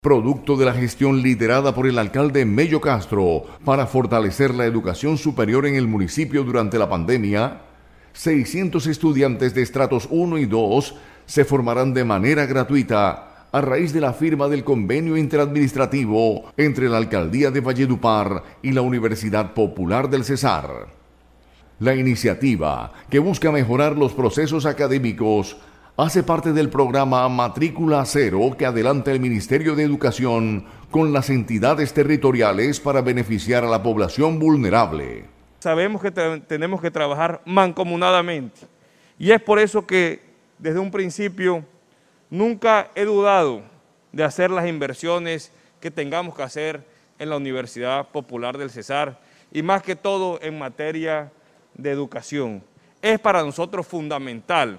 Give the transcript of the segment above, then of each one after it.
producto de la gestión liderada por el alcalde Mello Castro para fortalecer la educación superior en el municipio durante la pandemia, 600 estudiantes de estratos 1 y 2 se formarán de manera gratuita a raíz de la firma del convenio interadministrativo entre la Alcaldía de Valledupar y la Universidad Popular del Cesar. La iniciativa, que busca mejorar los procesos académicos hace parte del programa Matrícula Cero que adelanta el Ministerio de Educación con las entidades territoriales para beneficiar a la población vulnerable. Sabemos que tenemos que trabajar mancomunadamente y es por eso que desde un principio nunca he dudado de hacer las inversiones que tengamos que hacer en la Universidad Popular del Cesar y más que todo en materia de educación. Es para nosotros fundamental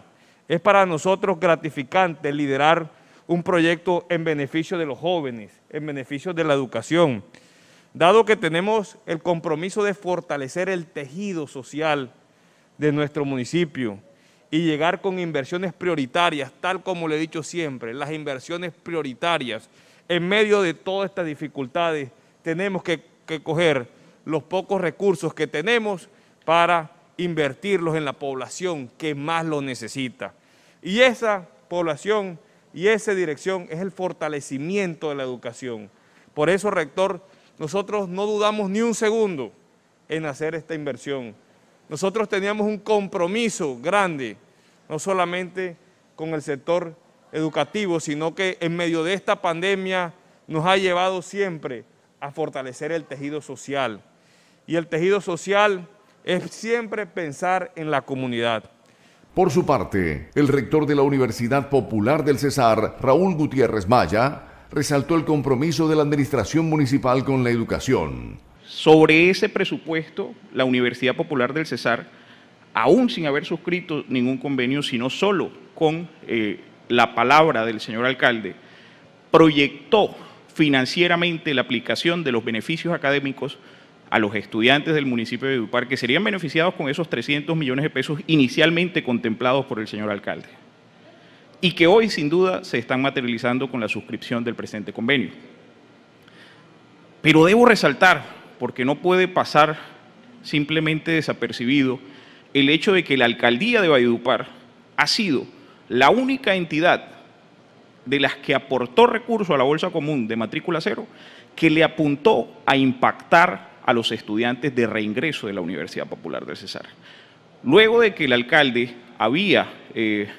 es para nosotros gratificante liderar un proyecto en beneficio de los jóvenes, en beneficio de la educación, dado que tenemos el compromiso de fortalecer el tejido social de nuestro municipio y llegar con inversiones prioritarias, tal como le he dicho siempre, las inversiones prioritarias. En medio de todas estas dificultades tenemos que, coger los pocos recursos que tenemos para invertirlos en la población que más lo necesita. Y esa población y esa dirección es el fortalecimiento de la educación. Por eso, rector, nosotros no dudamos ni un segundo en hacer esta inversión. Nosotros teníamos un compromiso grande, no solamente con el sector educativo, sino que en medio de esta pandemia nos ha llevado siempre a fortalecer el tejido social. Y el tejido social es siempre pensar en la comunidad. Por su parte, el rector de la Universidad Popular del Cesar, Raúl Gutiérrez Maya, resaltó el compromiso de la Administración Municipal con la educación. Sobre ese presupuesto, la Universidad Popular del Cesar, aún sin haber suscrito ningún convenio, sino solo con eh, la palabra del señor alcalde, proyectó financieramente la aplicación de los beneficios académicos a los estudiantes del municipio de Valledupar que serían beneficiados con esos 300 millones de pesos inicialmente contemplados por el señor alcalde y que hoy sin duda se están materializando con la suscripción del presente convenio. Pero debo resaltar, porque no puede pasar simplemente desapercibido, el hecho de que la alcaldía de Valledupar ha sido la única entidad de las que aportó recursos a la Bolsa Común de Matrícula Cero que le apuntó a impactar a los estudiantes de reingreso de la Universidad Popular del Cesar. Luego de que el alcalde había eh,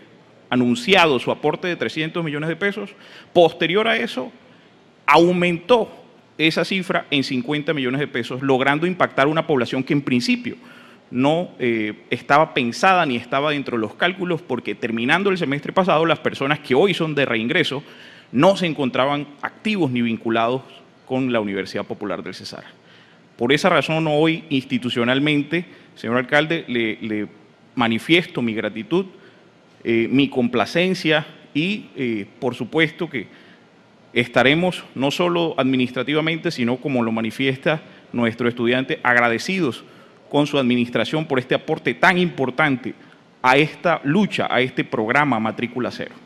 anunciado su aporte de 300 millones de pesos, posterior a eso aumentó esa cifra en 50 millones de pesos, logrando impactar una población que en principio no eh, estaba pensada ni estaba dentro de los cálculos, porque terminando el semestre pasado, las personas que hoy son de reingreso no se encontraban activos ni vinculados con la Universidad Popular del Cesar. Por esa razón hoy institucionalmente, señor alcalde, le, manifiesto mi gratitud, eh, mi complacencia y eh, por supuesto que estaremos no solo administrativamente, sino como lo manifiesta nuestro estudiante, agradecidos con su administración por este aporte tan importante a esta lucha, a este programa Matrícula Cero.